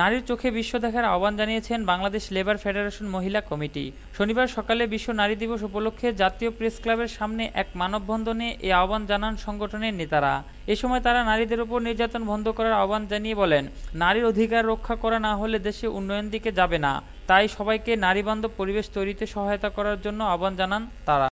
নারীর চোখে বিশ্ব দেখার আহ্বান জানিয়েছেন বাংলাদেশ লেবার ফেডারেশন মহিলা কমিটি শনিবার সকালে বিশ্ব নারী দিবস উপলক্ষে জাতীয় প্রেস ক্লাবের সামনে এক মানববন্ধনে এ আহ্বান জানান সংগঠনের নেতারা এ সময় তারা নারীদের উপর নির্যাতন বন্ধ করার আহ্বান জানিয়ে বলেন নারীর অধিকার রক্ষা করা না হলে দেশে উন্নয়ন দিকে যাবে না তাই সবাইকে নারীবান্ধব পরিবেশ তৈরিতে সহায়তা করার জন্য আহ্বান জানান তারা